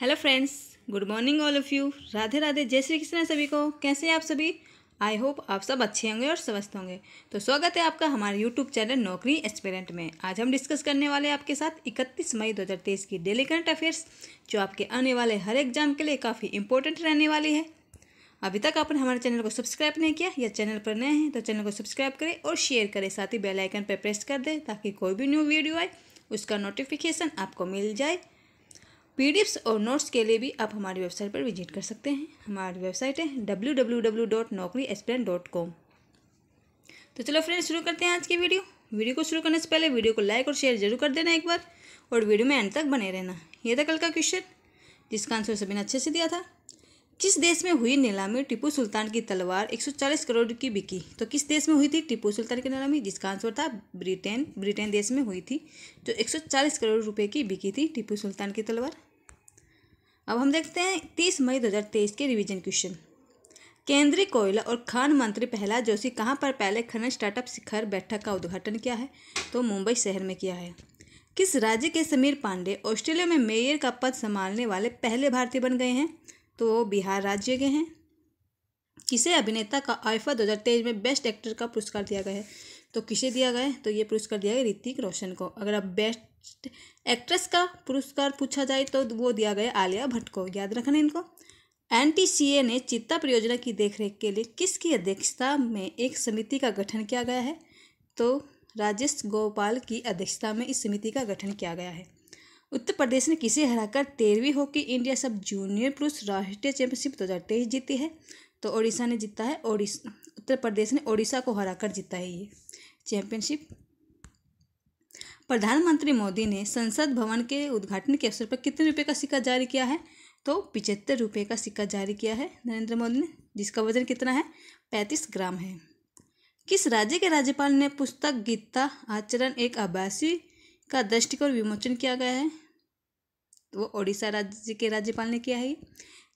Hello friends good morning all of you Radhe Radhe जय श्री कृष्ण सभी को कैसे हैं आप सभी आई होप आप सब अच्छे होंगे और स्वस्थ होंगे तो स्वागत है आपका हमारे यूट्यूब चैनल नौकरी एक्सपेरेंट में आज हम डिस्कस करने वाले आपके साथ 31 मई 2023 की डेली करंट अफेयर्स जो आपके आने वाले हर एग्जाम के लिए काफ़ी इंपॉर्टेंट रहने वाली है अभी तक आपने हमारे चैनल को सब्सक्राइब नहीं किया या चैनल पर नए हैं तो चैनल को सब्सक्राइब करें और शेयर करें साथ ही बेलाइकन पर प्रेस कर दें ताकि कोई भी न्यू वीडियो आए उसका नोटिफिकेशन आपको मिल जाए पी और नोट्स के लिए भी आप हमारी वेबसाइट पर विजिट कर सकते हैं हमारी वेबसाइट है W W W dot Naukri dot com तो चलो फ्रेंड्स शुरू करते हैं आज की वीडियो वीडियो को शुरू करने से पहले वीडियो को लाइक और शेयर जरूर कर देना एक बार और वीडियो में एंड तक बने रहना यह था कल का क्वेश्चन जिसका आंसर सभी ने अच्छे से दिया था किस देश में हुई नीलामी टीपू सुल्तान की तलवार 140 करोड़ की बिकी तो किस देश में हुई थी टीपू सुल्तान की नीलामी जिसका आंसर था ब्रिटेन ब्रिटेन देश में हुई थी जो एक करोड़ रुपये की बिकी थी टीपू सुल्तान की तलवार अब हम देखते हैं तीस मई 2023 के रिवीजन क्वेश्चन केंद्रीय कोयला और खान मंत्री प्रहलाद जोशी कहाँ पर पहले खनन स्टार्टअप शिखर बैठक का उद्घाटन किया है तो मुंबई शहर में किया है किस राज्य के समीर पांडे ऑस्ट्रेलिया में मेयर का पद संभालने वाले पहले भारतीय बन गए हैं तो वो बिहार राज्य के हैं किसे अभिनेता का आइफा दो में बेस्ट एक्टर का पुरस्कार दिया गया है तो किसे दिया गया तो ये पुरस्कार दिया गया ऋतिक रोशन को अगर आप बेस्ट एक्ट्रेस का पुरस्कार पूछा जाए तो वो दिया गया आलिया भट्ट को याद रखना इनको एन ने चित्ता परियोजना की देखरेख के लिए किसकी अध्यक्षता में एक समिति का गठन किया गया है तो राजेश गोपाल की अध्यक्षता में इस समिति का गठन किया गया है उत्तर प्रदेश ने किसे हराकर तेरहवीं हॉकी इंडिया सब जूनियर पुरुष राष्ट्रीय चैंपियनशिप दो हज़ार तेईस जीती है तो ओडिशा ने जीता है ओडिशा उत्तर प्रदेश ने ओडिशा को हराकर जीता है ये चैंपियनशिप प्रधानमंत्री मोदी ने संसद भवन के उद्घाटन के अवसर पर कितने रुपए का सिक्का जारी किया है तो पिचहत्तर रुपये का सिक्का जारी किया है नरेंद्र मोदी ने जिसका वजन कितना है पैंतीस ग्राम है किस राज्य के राज्यपाल ने पुस्तक गीता आचरण एक आभासी का दृष्टिकोण विमोचन किया गया है तो वो ओडिशा राज्य के राज्यपाल ने किया है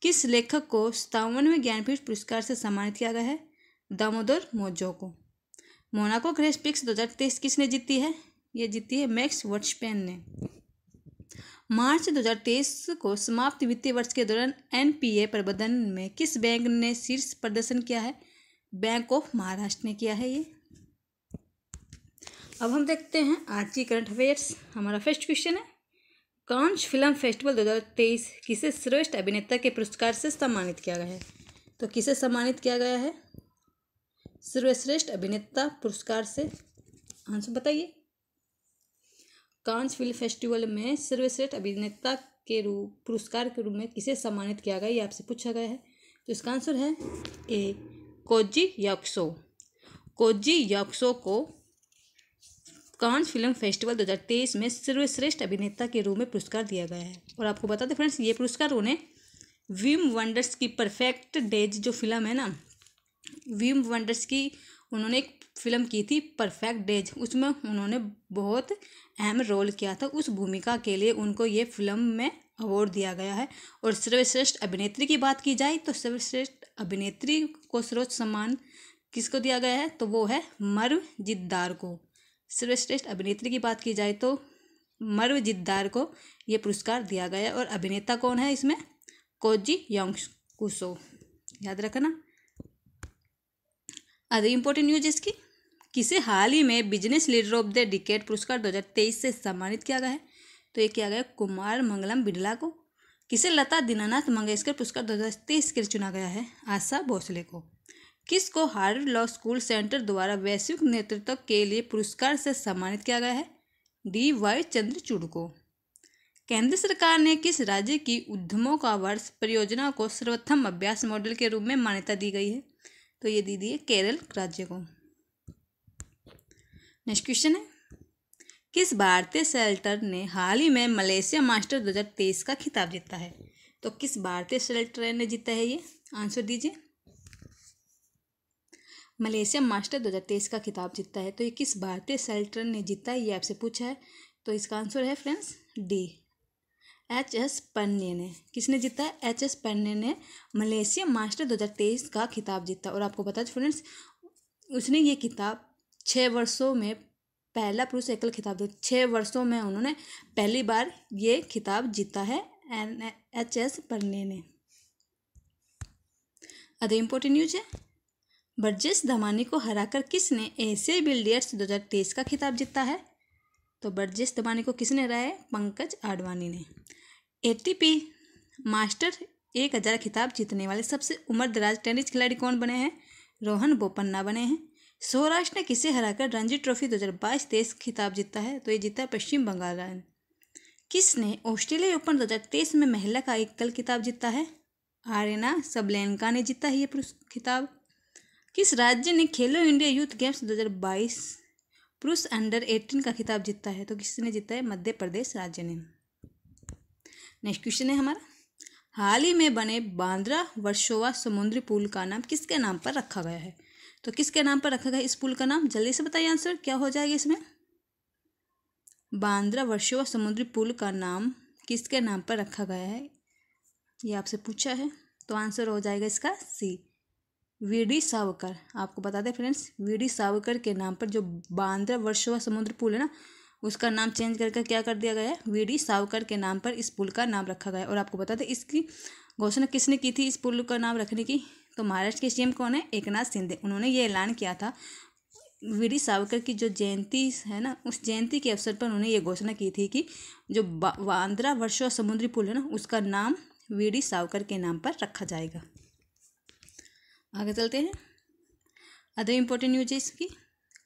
किस लेखक को सतावनवें ज्ञानपीठ पुरस्कार से सम्मानित किया गया है दामोदर मोजो को मोनाको ग्रेस पिक्स दो हज़ार तेईस किसने जीती है ये जीती है मैक्स वर्ट्सपेन ने मार्च 2023 को समाप्त वित्तीय वर्ष के दौरान एनपीए प्रबंधन में किस बैंक ने शीर्ष प्रदर्शन किया है बैंक ऑफ महाराष्ट्र ने किया है ये अब हम देखते हैं आज की करंट अफेयर्स हमारा फर्स्ट क्वेश्चन है कांच फिल्म फेस्टिवल 2023 किसे श्रेष्ठ अभिनेता के पुरस्कार से सम्मानित किया गया है तो किसे सम्मानित किया गया है सर्वश्रेष्ठ अभिनेता पुरस्कार से आंसर हाँ बताइए कांस फिल्म फेस्टिवल में सर्वश्रेष्ठ अभिनेता के रूप पुरस्कार के रूप में किसे सम्मानित किया गया ये आपसे पूछा गया है तो इसका आंसर है ए कोजी याक्सो कोजी याक्सो को कांस फिल्म फेस्टिवल 2023 में सर्वश्रेष्ठ अभिनेता के रूप में पुरस्कार दिया गया है और आपको बता दें फ्रेंड्स ये पुरस्कार उन्हें विम वंडर्स की परफेक्ट डेज जो फिल्म है ना विम वंडर्स की उन्होंने एक फिल्म की थी परफेक्ट डेज उसमें उन्होंने बहुत अहम रोल किया था उस भूमिका के लिए उनको ये फिल्म में अवार्ड दिया गया है और सर्वश्रेष्ठ अभिनेत्री की बात की जाए तो सर्वश्रेष्ठ अभिनेत्री को सर्वोच्च सम्मान किसको दिया गया है तो वो है मर्व जिद्दार को सर्वश्रेष्ठ अभिनेत्री की बात की जाए तो मर्व जिद्दार को ये पुरस्कार दिया गया और अभिनेता कौन है इसमें कोजी योंग कुसो याद रखना अदर इम्पोर्टेंट न्यूज इसकी किसे हाल ही में business leader of the decade पुरस्कार 2023 से सम्मानित किया गया है तो ये किया गया कुमार मंगलम बिड़ला को किसे लता दीनानाथ मंगेशकर पुरस्कार 2023 के लिए चुना गया है आशा भोसले को किसको हार्वर्ड लॉ स्कूल सेंटर द्वारा वैश्विक नेतृत्व के लिए पुरस्कार से सम्मानित किया गया है डी वाई चंद्रचूड़ को केंद्र सरकार ने किस राज्य की उद्यमों का वर्ष परियोजना को सर्वोत्तम अभ्यास मॉडल के रूप में मान्यता दी गई है तो ये दे दिए केरल राज्य को नेक्स्ट क्वेश्चन है किस भारतीय सेल्टर ने हाल ही में मलेशिया मास्टर 2023 का खिताब जीता है तो किस भारतीय सेल्टर ने जीता है ये आंसर दीजिए मलेशिया मास्टर 2023 का खिताब जीता है तो ये किस भारतीय सेल्टर ने जीता है ये आपसे पूछा है तो इसका आंसर है friends D H S Prannoy ने किसने जीता है एच एस पन्ने ने मलेशिया मास्टर 2023 का खिताब जीता और आपको बता फ्रेंड्स उसने ये किताब छः वर्षों में पहला पुरुष एकल खिताब जीता छः वर्षों में उन्होंने पहली बार ये खिताब जीता है एन एच एस पन्ने ने अदर इम्पोर्टेंट न्यूज है बर्जेस धमानी को हराकर किसने एशियाई बिल्डियर्स 2023 का खिताब जीता है तो बर्जेस धमानी को किसने हराया पंकज आडवाणी ने एटीपी मास्टर एक हज़ार खिताब जीतने वाले सबसे उम्रदराज टेनिस खिलाड़ी कौन बने हैं रोहन बोपन्ना बने हैं सौराष्ट्र ने किसे हराकर रणजी ट्रॉफी 2022 तेईस खिताब जीता है तो ये जीता है पश्चिम बंगाल ने किसने ऑस्ट्रेलिया ओपन 2023 में महिला का एकल खिताब जीता है आरेना सबलेनका ने जीता है ये पुरुष खिताब किस राज्य ने खेलो इंडिया यूथ गेम्स 2022 पुरुष अंडर 18 का खिताब जीता है तो किसने जीता है मध्य प्रदेश राज्य ने नेक्स्ट क्वेश्चन है हमारा हाल ही में बने बांद्रा वर्षोवा समुद्री पुल का नाम किसके नाम पर रखा गया है तो किसके नाम पर रखा गया इस पुल का नाम जल्दी से बताइए आंसर क्या हो जाएगा इसमें बांद्रा वर्षोवा समुद्री पुल का नाम किसके नाम पर रखा गया है ये आपसे पूछा है तो आंसर हो जाएगा इसका सी वी डी सावकर आपको बता दें फ्रेंड्स वी डी सावकर के नाम पर जो बांद्रा वर्षोवा समुद्र पुल है ना उसका नाम चेंज करके क्या कर दिया गया है वी डी सावकर के नाम पर इस पुल का नाम रखा गया और आपको बता दें इसकी घोषणा किसने की थी इस पुल का नाम रखने की तो महाराष्ट्र के सीएम कौन है नाथ शिंदे उन्होंने ये ऐलान किया था डी सावकर की जो जयंती है ना उस जयंती के अवसर पर उन्होंने ये घोषणा की थी कि जो बांद्रा वर्षो समुद्री पुल है ना उसका नाम डी सावकर के नाम पर रखा जाएगा आगे चलते हैं अदर इम्पोर्टेंट न्यूज है इसकी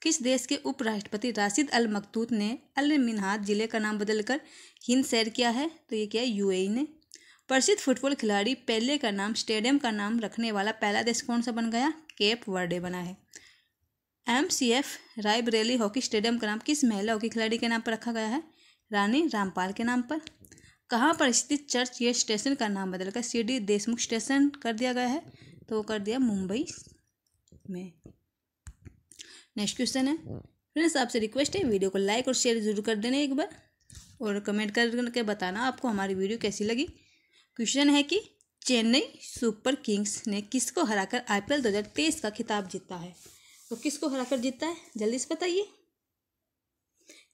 किस देश के उपराष्ट्रपति राशिद अल मकतूत ने अल मिनहाद ज़िले का नाम बदलकर हिंद सैर किया है तो ये क्या है यूएई ने प्रसिद्ध फुटबॉल खिलाड़ी पहले का नाम स्टेडियम का नाम रखने वाला पहला देश कौन सा बन गया केप वर्डे बना है M C F Raebareli hockey stadium का नाम किस महिला हॉकी खिलाड़ी के नाम पर रखा गया है रानी रामपाल के नाम पर कहाँ पर स्थित चर्च ये स्टेशन का नाम बदलकर सी डी देशमुख स्टेशन कर दिया गया है तो वो कर दिया मुंबई में नेक्स्ट क्वेश्चन है हम्म। फ्रेंड्स आपसे रिक्वेस्ट है वीडियो को लाइक और शेयर जरूर कर देना एक बार और कमेंट करके बताना आपको हमारी वीडियो कैसी लगी क्वेश्चन है कि चेन्नई सुपर किंग्स ने किसको हराकर आईपीएल 2023 का खिताब जीता है तो किसको हराकर जीता है जल्दी से बताइए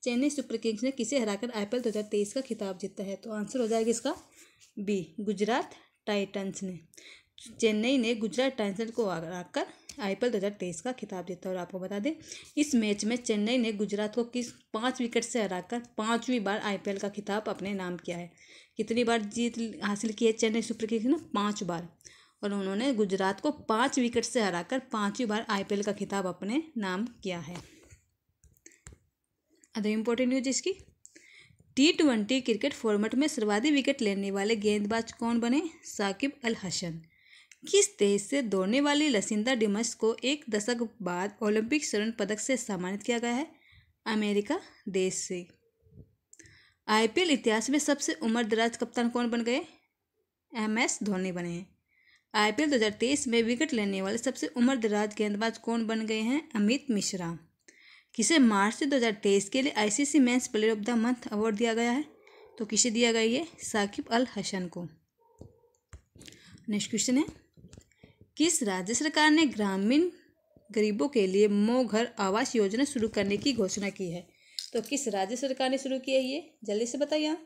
चेन्नई सुपर किंग्स ने किसे हराकर आईपीएल 2023 का खिताब जीता है तो आंसर हो जाएगा इसका बी गुजरात टाइटंस ने चेन्नई ने गुजरात टाइटंस को हराकर आई पी एल दो हज़ार तेईस का खिताब जीता और आपको बता दें इस मैच में चेन्नई ने गुजरात को किस पाँच विकेट से हराकर पाँचवीं बार आई पी एल का खिताब अपने नाम किया है कितनी बार जीत हासिल की है चेन्नई सुपर किंग्स ने पाँच बार और उन्होंने गुजरात को पाँच विकेट से हराकर पाँचवीं बार आई पी एल का खिताब अपने नाम किया है अदर इम्पोर्टेंट न्यूज इसकी टी ट्वेंटी क्रिकेट फॉर्मेट में सर्वाधिक विकेट लेने वाले गेंदबाज कौन बने साकिब अल हसन किस देश से दौड़ने वाली लसिंदा डिमस को एक दशक बाद ओलंपिक स्वर्ण पदक से सम्मानित किया गया है अमेरिका देश से आईपीएल इतिहास में सबसे उम्रदराज कप्तान कौन बन गए एम एस धोनी बने हैं आईपीएल 2023 में विकेट लेने वाले सबसे उम्रदराज गेंदबाज कौन बन गए हैं अमित मिश्रा किसे मार्च से 2023 के लिए ICC men's player of the month award दिया गया है तो किसे दिया गया ये साकिब अल हसन को नेक्स्ट क्वेश्चन है किस राज्य सरकार ने ग्रामीण गरीबों के लिए मो घर आवास योजना शुरू करने की घोषणा की है तो किस राज्य सरकार ने शुरू किया है ये जल्दी से बताइए आप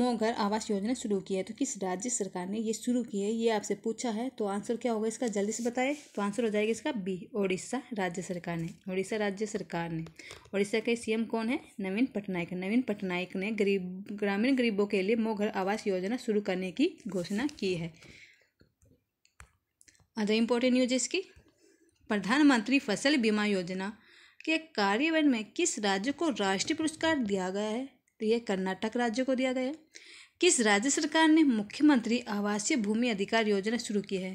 मो घर आवास योजना शुरू की है तो किस राज्य सरकार ने ये शुरू की है ये आपसे पूछा है तो आंसर क्या होगा इसका जल्दी से बताएं तो आंसर हो जाएगा इसका बी ओडिशा राज्य सरकार ने ओडिशा राज्य सरकार ने ओडिशा के सीएम कौन है नवीन पटनायक नवीन पटनायक ने गरीब ग्रामीण गरीबों के लिए मो घर आवास योजना शुरू करने की घोषणा की है अदर इम्पोर्टेंट न्यूज इसकी प्रधानमंत्री फसल बीमा योजना के कार्यान्वयन में किस राज्य को राष्ट्रीय पुरस्कार दिया गया है तो यह कर्नाटक राज्य को दिया गया है किस राज्य सरकार ने मुख्यमंत्री आवासीय भूमि अधिकार योजना शुरू की है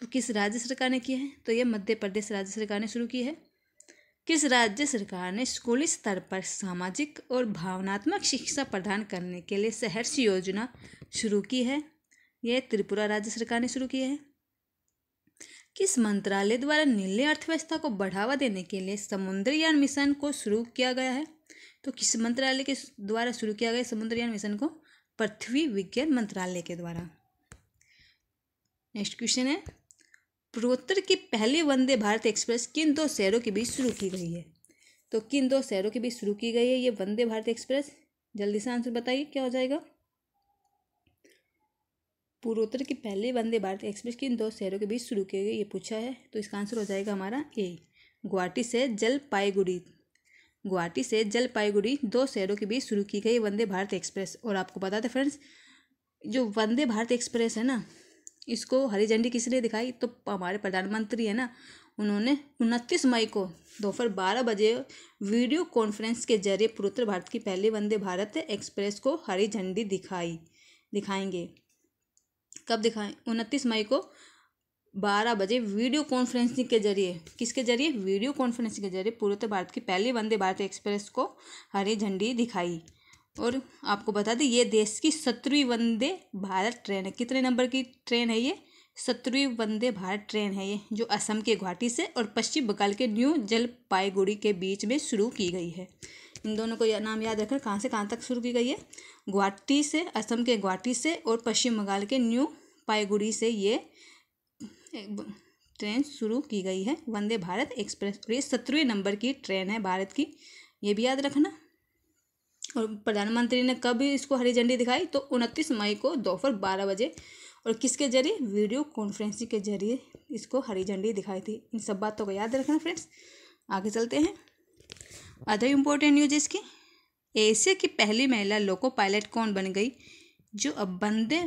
तो किस राज्य सरकार ने की है तो यह मध्य प्रदेश राज्य सरकार ने शुरू की है किस राज्य सरकार ने स्कूली स्तर पर सामाजिक और भावनात्मक शिक्षा प्रदान करने के लिए सहर्ष योजना शुरू की है यह त्रिपुरा राज्य सरकार ने शुरू की है किस मंत्रालय द्वारा नीले अर्थव्यवस्था को बढ़ावा देने के लिए समुद्रयान मिशन को शुरू किया गया है तो किस मंत्रालय के द्वारा शुरू किया गया समुद्रयान मिशन को पृथ्वी विज्ञान मंत्रालय के द्वारा नेक्स्ट क्वेश्चन है पूर्वोत्तर की पहली वंदे भारत एक्सप्रेस किन दो शहरों के बीच शुरू की गई है तो किन दो शहरों के बीच शुरू की गई है ये वंदे भारत एक्सप्रेस जल्दी से आंसर बताइए क्या हो जाएगा पूर्वोत्तर की पहले वंदे भारत एक्सप्रेस किन दो शहरों के बीच शुरू किए गए ये पूछा है तो इसका आंसर हो जाएगा हमारा ए गुवाहाटी से जलपाईगुड़ी गुवाहाटी से जलपाईगुड़ी दो शहरों के बीच शुरू की गई वंदे भारत एक्सप्रेस और आपको बता दें फ्रेंड्स जो वंदे भारत एक्सप्रेस है ना इसको हरी झंडी किसने दिखाई तो हमारे प्रधानमंत्री है ना उन्होंने उनतीस मई को दोपहर बारह बजे वीडियो कॉन्फ्रेंस के जरिए पूर्वोत्तर भारत की पहली वंदे भारत एक्सप्रेस को हरी झंडी दिखाई दिखाएंगे कब दिखाएं उनतीस मई को बारह बजे वीडियो कॉन्फ्रेंसिंग के जरिए किसके जरिए वीडियो कॉन्फ्रेंसिंग के जरिए पूर्वोत्तर भारत की पहली वंदे भारत एक्सप्रेस को हरी झंडी दिखाई और आपको बता दें ये देश की सत्रवीं वंदे भारत ट्रेन है कितने नंबर की ट्रेन है ये सत्रवीं वंदे भारत ट्रेन है ये जो असम के गुवाहाटी से और पश्चिम बंगाल के न्यू जलपाईगुड़ी के बीच में शुरू की गई है इन दोनों को नाम याद रखना कहाँ से कहाँ तक शुरू की गई है गुवाहाटी से असम के गुवाहाटी से और पश्चिम बंगाल के न्यू पाईगुड़ी से ये ट्रेन शुरू की गई है वंदे भारत एक्सप्रेस और ये सत्रहवें नंबर की ट्रेन है भारत की ये भी याद रखना और प्रधानमंत्री ने कब इसको हरी झंडी दिखाई तो उनतीस मई को दोपहर बारह बजे और किसके जरिए वीडियो कॉन्फ्रेंसिंग के जरिए इसको हरी झंडी दिखाई थी इन सब बातों को याद रखना फ्रेंड्स आगे चलते हैं अदर इम्पोर्टेंट न्यूज इसकी एशिया की पहली महिला लोको पायलट कौन बन गई जो अब वंदे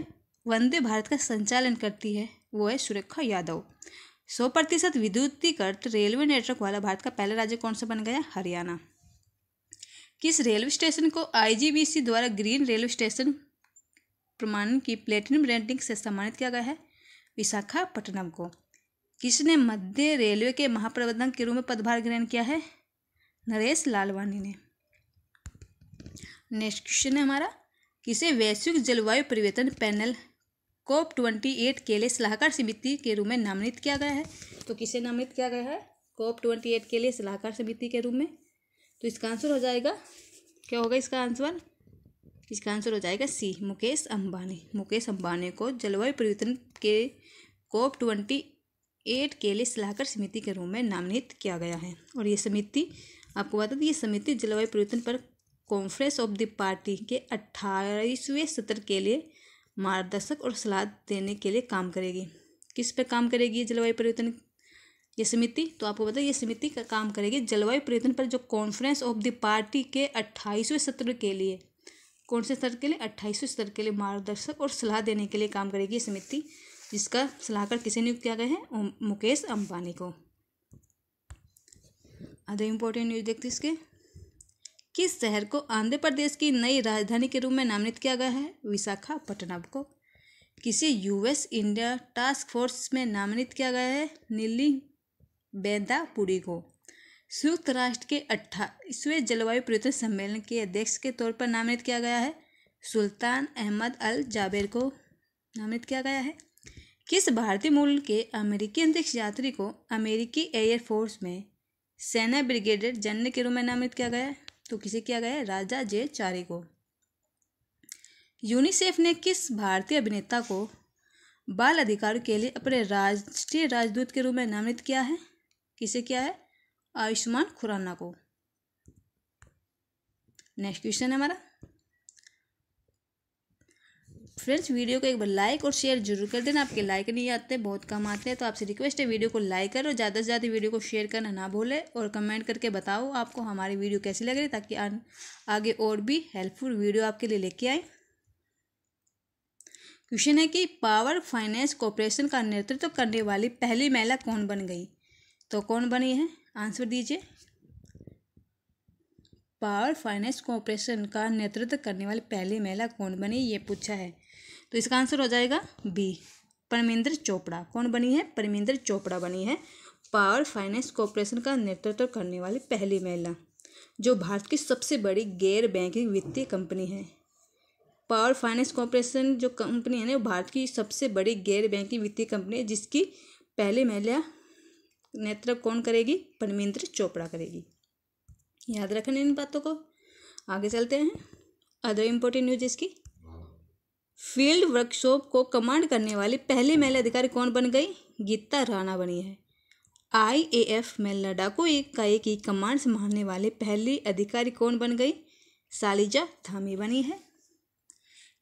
वंदे भारत का संचालन करती है वो है सुरेखा यादव सौ प्रतिशत विद्युतीकृत रेलवे नेटवर्क वाला भारत का पहला राज्य कौन सा बन गया हरियाणा किस रेलवे स्टेशन को आईजीबीसी द्वारा ग्रीन रेलवे स्टेशन प्रमाणन की प्लेटिनम रेटिंग से सम्मानित किया गया है विशाखापट्टनम को किसने मध्य रेलवे के महाप्रबंधक के रूप में पदभार ग्रहण किया है नरेश लालवानी ने नेक्स्ट क्वेश्चन है हमारा किसे वैश्विक जलवायु परिवर्तन पैनल कोप ट्वेंटी एट के लिए सलाहकार समिति के रूप में नामित किया गया है तो किसे नामित किया गया है कोप ट्वेंटी एट के लिए सलाहकार समिति के रूप में तो इसका आंसर हो जाएगा क्या होगा इसका आंसर इसका आंसर हो जाएगा सी मुकेश अंबानी मुकेश अंबानी को जलवायु परिवर्तन के कोप ट्वेंटी एट के लिए सलाहकार समिति के रूप में नामित किया गया है और ये समिति आपको बता दें ये समिति जलवायु परिवर्तन पर कॉन्फ्रेंस ऑफ द पार्टी के अट्ठाईसवें सत्र के लिए मार्गदर्शक और सलाह देने के लिए काम करेगी किस पर काम करेगी जलवायु परिवर्तन ये समिति तो आपको बता ये समिति का काम करेगी जलवायु परिवर्तन पर जो कॉन्फ्रेंस ऑफ द पार्टी के अट्ठाईसवें सत्र के लिए कौन से सत्र के लिए अट्ठाईसवें सत्र के लिए मार्गदर्शक और सलाह देने के लिए काम करेगी ये समिति जिसका सलाहकार किसे नियुक्त किया गया है मुकेश अंबानी को अदर इम्पोर्टेंट न्यूज देखते इसके किस शहर को आंध्र प्रदेश की नई राजधानी के रूप में नामित किया गया है विशाखापट्टनम को किसे यूएस इंडिया टास्क फोर्स में नामित किया गया है नीली बेदापुरी को संयुक्त राष्ट्र के अट्ठाईसवें जलवायु परिवर्तन सम्मेलन के अध्यक्ष के तौर पर नामित किया गया है सुल्तान अहमद अल जाबेर को नामित किया गया है किस भारतीय मूल के अमेरिकी अंतरिक्ष यात्री को अमेरिकी एयरफोर्स में सेना ब्रिगेडियर जनरल के रूप में नामित किया गया तो किसे किया गया राजा जे चारे को यूनिसेफ ने किस भारतीय अभिनेता को बाल अधिकारों के लिए अपने राष्ट्रीय राजदूत के रूप में नामित किया है किसे किया है आयुष्मान खुराना को नेक्स्ट क्वेश्चन है हमारा फ्रेंड्स वीडियो को एक बार लाइक और शेयर जरूर कर देना आपके लाइक नहीं आते बहुत कम आते हैं तो आपसे रिक्वेस्ट है वीडियो को लाइक करो ज़्यादा से ज़्यादा वीडियो को शेयर करना ना भूलें और कमेंट करके बताओ आपको हमारी वीडियो कैसी लग रही ताकि आगे और भी हेल्पफुल वीडियो आपके लिए लेके आए क्वेश्चन है कि पावर फाइनेंस कॉरपोरेशन का नेतृत्व तो करने वाली पहली महिला कौन बन गई तो कौन बनी है आंसर दीजिए पावर फाइनेंस कॉरपोरेशन का नेतृत्व करने वाली पहली महिला कौन बनी ये पूछा है तो इसका आंसर हो जाएगा बी परमेंद्र चोपड़ा कौन बनी है परमेंद्र चोपड़ा बनी है पावर फाइनेंस कॉरपोरेशन का नेतृत्व करने वाली पहली महिला जो भारत की सबसे बड़ी गैर बैंकिंग वित्तीय कंपनी है पावर फाइनेंस कॉरपोरेशन जो कंपनी है ना भारत की सबसे बड़ी गैर बैंकिंग वित्तीय कंपनी है जिसकी पहली महिला नेतृत्व कौन करेगी परमेंद्र चोपड़ा करेगी याद रखना इन बातों को आगे चलते हैं अदर इम्पोर्टेंट न्यूज इसकी फील्ड वर्कशॉप को कमांड करने वाली पहली महिला अधिकारी कौन बन गई गीता राणा बनी है आई ए एफ में लड़ाकू इकाई की कमांड संभालने वाली पहली अधिकारी कौन बन गई सालिजा धामी बनी है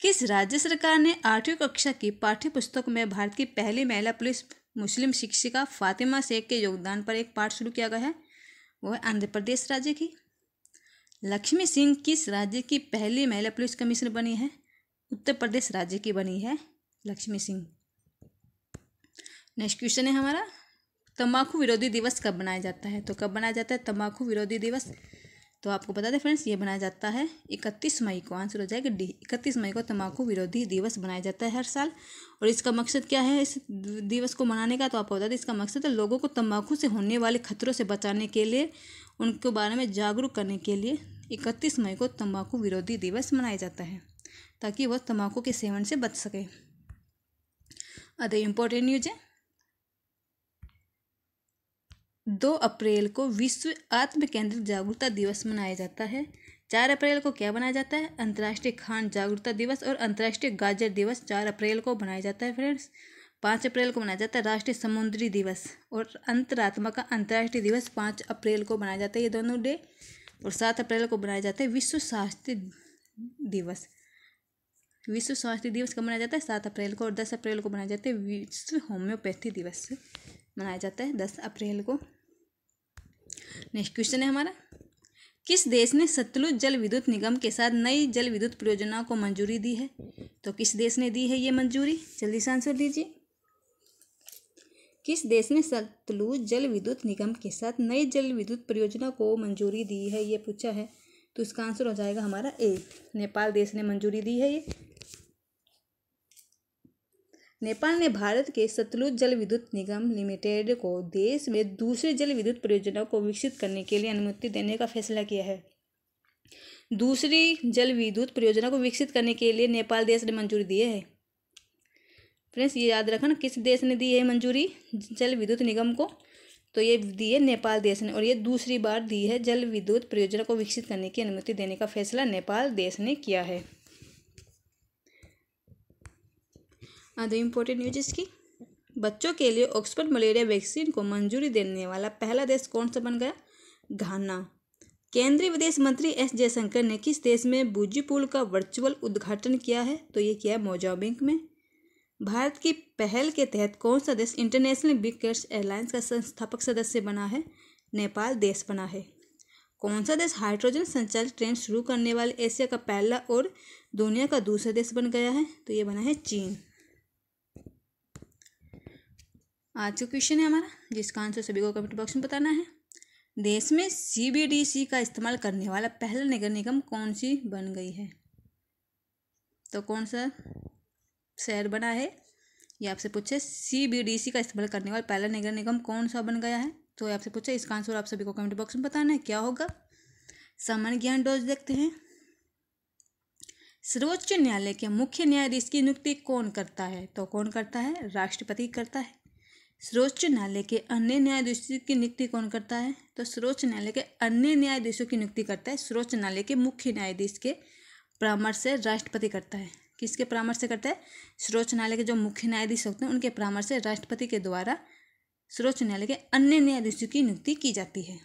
किस राज्य सरकार ने आठवीं कक्षा की पाठ्य पुस्तक में भारत की पहली महिला पुलिस मुस्लिम शिक्षिका फातिमा शेख के योगदान पर एक पाठ शुरू किया गया है वो है आंध्र प्रदेश राज्य की लक्ष्मी सिंह किस राज्य की पहली महिला पुलिस कमिश्नर बनी है उत्तर प्रदेश राज्य की बनी है लक्ष्मी सिंह नेक्स्ट क्वेश्चन है हमारा तंबाकू विरोधी दिवस कब मनाया जाता है तो कब मनाया जाता है तंबाकू विरोधी दिवस तो आपको बता दें फ्रेंड्स ये मनाया जाता है इकतीस मई को आंसर हो जाएगा डी इकतीस मई को तंबाकू विरोधी दिवस मनाया जाता है हर साल और इसका मकसद क्या है इस दिवस को मनाने का तो आपको बता दें इसका मकसद है लोगों को तंबाकू से होने वाले खतरों से बचाने के लिए उनके बारे में जागरूक करने के लिए इकतीस मई को तम्बाकू विरोधी दिवस मनाया जाता है ताकि वह तम्बाकू के सेवन से बच सके अदर इम्पोर्टेंट न्यूज है दो अप्रैल को विश्व आत्म केंद्रित जागरूकता दिवस मनाया जाता है चार अप्रैल को क्या मनाया जाता है अंतर्राष्ट्रीय खान जागरूकता दिवस और अंतर्राष्ट्रीय गाजर दिवस चार अप्रैल को मनाया जाता है फ्रेंड्स पाँच अप्रैल को मनाया जाता है राष्ट्रीय समुद्री दिवस और अंतरात्मा का अंतर्राष्ट्रीय दिवस पाँच अप्रैल को मनाया जाता है ये दोनों डे और सात अप्रैल को मनाया जाता है विश्व स्वास्थ्य दिवस विश्व स्वास्थ्य दिवस कब मनाया जाता है सात अप्रैल को और दस अप्रैल को मनाया जाता है विश्व होम्योपैथी दिवस मनाया जाता है दस अप्रैल को नेक्स्ट क्वेश्चन है हमारा किस देश ने सतलुज जल विद्युत निगम के साथ नई जल विद्युत परियोजनाओं को मंजूरी दी है तो किस देश ने दी है ये मंजूरी जल्दी से आंसर दीजिए किस देश ने सतलुज जल विद्युत निगम के साथ नई जल विद्युत परियोजना को मंजूरी दी है ये पूछा है तो इसका आंसर हो जाएगा हमारा ए नेपाल देश ने मंजूरी दी है ये नेपाल ने भारत के सतलुज जल विद्युत निगम लिमिटेड को देश में दूसरे जल विद्युत परियोजनाओं को विकसित करने के लिए अनुमति देने का फैसला किया है दूसरी जल विद्युत परियोजना को विकसित करने के लिए नेपाल देश ने मंजूरी दी है फ्रेंड्स ये याद रखना किस देश ने दी है मंजूरी जल विद्युत निगम को तो ये दी है नेपाल देश ने और ये दूसरी बार दी है जल विद्युत परियोजना को विकसित करने की अनुमति देने का फैसला नेपाल देश ने किया है दो इम्पोर्टेंट न्यूज इसकी बच्चों के लिए ऑक्सफर्ड मलेरिया वैक्सीन को मंजूरी देने वाला पहला देश कौन सा बन गया घाना केंद्रीय विदेश मंत्री एस जयशंकर ने किस देश में बुजी पुल का वर्चुअल उद्घाटन किया है तो ये किया है मोजाबिक में भारत की पहल के तहत कौन सा देश इंटरनेशनल बिग एयरलाइंस का संस्थापक सदस्य बना है नेपाल देश बना है कौन सा देश हाइड्रोजन संचालित ट्रेन शुरू करने वाले एशिया का पहला और दुनिया का दूसरा देश बन गया है तो ये बना है चीन आज का क्वेश्चन है हमारा जिसका आंसर सभी को कमेंट बॉक्स में बताना है देश में सीबीडीसी का इस्तेमाल करने वाला पहला नगर निगम कौन सी बन गई है तो कौन सा शहर बना है ये आपसे पूछे सीबीडीसी का इस्तेमाल करने वाला पहला नगर निगम कौन सा बन गया है तो आपसे पूछा इसका आंसर आप सभी को कमेंट बॉक्स में बताना है क्या होगा सामान्य ज्ञान डोज देखते हैं सर्वोच्च न्यायालय के मुख्य न्यायाधीश की नियुक्ति कौन करता है तो कौन करता है राष्ट्रपति करता है सर्वोच्च न्यायालय के अन्य न्यायाधीशों की नियुक्ति कौन करता है तो सर्वोच्च न्यायालय के अन्य न्यायाधीशों की नियुक्ति करता है सर्वोच्च न्यायालय के मुख्य न्यायाधीश के परामर्श से राष्ट्रपति करता है किसके परामर्श से करता है सर्वोच्च न्यायालय के जो मुख्य न्यायाधीश होते हैं उनके परामर्श से राष्ट्रपति के द्वारा सर्वोच्च न्यायालय के अन्य न्यायाधीशों की नियुक्ति की जाती है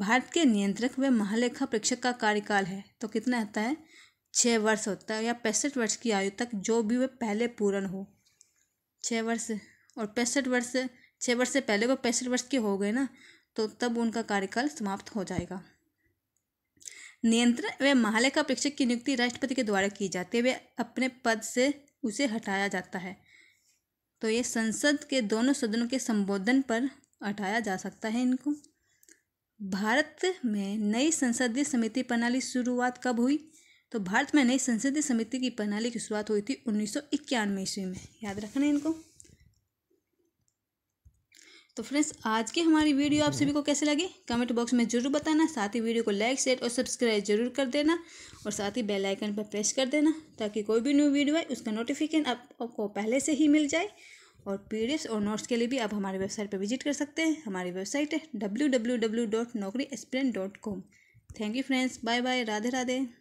भारत के नियंत्रक व महालेखा परीक्षक का कार्यकाल है तो कितना होता है छः वर्ष होता है या पैंसठ वर्ष की आयु तक जो भी वे पहले पूर्ण हो छः वर्ष और पैंसठ वर्ष छः वर्ष से पहले वो पैंसठ वर्ष के हो गए ना तो तब उनका कार्यकाल समाप्त हो जाएगा नियंत्रण व महालेखा परीक्षक की नियुक्ति राष्ट्रपति के द्वारा की जाती है वे अपने पद से उसे हटाया जाता है तो ये संसद के दोनों सदनों के संबोधन पर हटाया जा सकता है इनको भारत में नई संसदीय समिति प्रणाली शुरुआत कब हुई तो भारत में नई संसदीय समिति की प्रणाली की शुरुआत हुई थी उन्नीस सौ इक्यानवे ईस्वी में याद रखना इनको तो फ्रेंड्स आज की हमारी वीडियो आप सभी को कैसे लगी कमेंट बॉक्स में ज़रूर बताना साथ ही वीडियो को लाइक शेयर और सब्सक्राइब जरूर कर देना और साथ ही बेल आइकन पर प्रेस कर देना ताकि कोई भी न्यू वीडियो आए उसका नोटिफिकेशन आप, आपको पहले से ही मिल जाए और पी और नोट्स के लिए भी आप हमारी वेबसाइट पर विजिट कर सकते हैं हमारी वेबसाइट है W thank you friends bye bye Radhe Radhe